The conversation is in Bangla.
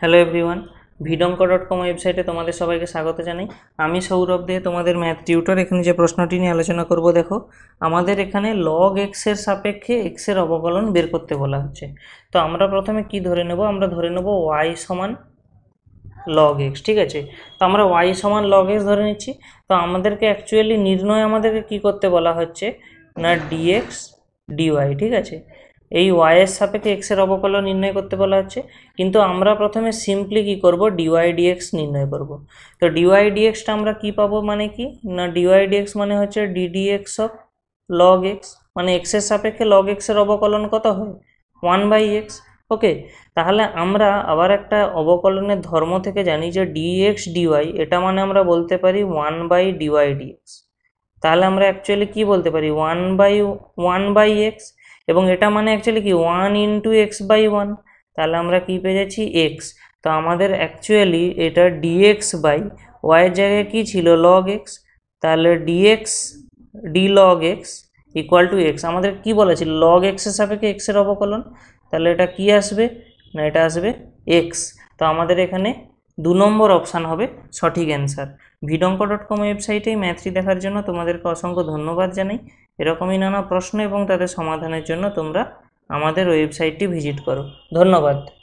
হ্যালো এভরিওয়ান ভিডঙ্ক ডট কম ওয়েবসাইটে তোমাদের সবাইকে স্বাগত জানাই আমি সৌরভ দে তোমাদের ম্যাথ টিউটর এখানে যে প্রশ্নটি নিয়ে আলোচনা করব দেখো আমাদের এখানে লগ এক্সের সাপেক্ষে এক্সের অবকলন বের করতে বলা হচ্ছে তো আমরা প্রথমে কি ধরে নেব আমরা ধরে নেব ওয়াই সমান লগ এক্স ঠিক আছে তো আমরা ওয়াই সমান লগ এক্স ধরে নিচ্ছি তো আমাদেরকে অ্যাকচুয়ালি নির্ণয় আমাদেরকে কি করতে বলা হচ্ছে না ডিএক্স ডিওয়াই ঠিক আছে এই ওয়াইয়ের সাপেক্ষে এক্সের অবকলন নির্ণয় করতে বলা হচ্ছে কিন্তু আমরা প্রথমে সিম্পলি কি করব ডিওয়াই ডিএক্স নির্ণয় করব তো ডিওয়াই ডিএক্সটা আমরা কি পাবো মানে কি না ডিওয়াই ডিএক্স মানে হচ্ছে ডিডিএক্স অফ লগ এক্স মানে এক্সের সাপেক্ষে লগ এক্সের অবকলন কত হয় ওয়ান বাই এক্স ওকে তাহলে আমরা আবার একটা অবকলনের ধর্ম থেকে জানি যে ডিএক্স ডিওয়াই এটা মানে আমরা বলতে পারি ওয়ান বাই ডিওয়াই ডিএক্স তাহলে আমরা অ্যাকচুয়ালি কি বলতে পারি one by one by X এবং এটা মানে অ্যাকচুয়ালি কি one into X by one তাহলে আমরা কি পেয়ে যাচ্ছি এক্স তো আমাদের অ্যাকচুয়ালি এটা ডিএক্স বাই ওয়াইয়ের জায়গায় কী ছিল লগ এক্স তাহলে D X D log X equal to X আমাদের কী বলেছিল লগ এক্সের সাপেক্ষে এক্সের অবকলন তাহলে এটা কি আসবে না এটা আসবে এক্স তো আমাদের এখানে দু নম্বর অপশান হবে সঠিক অ্যান্সার ভিডঙ্ক ডট কম ওয়েবসাইটে ম্যাথটি দেখার জন্য তোমাদেরকে অসংখ্য ধন্যবাদ জানাই এরকমই নানা প্রশ্ন এবং তাদের সমাধানের জন্য তোমরা আমাদের ওয়েবসাইটটি ভিজিট করো ধন্যবাদ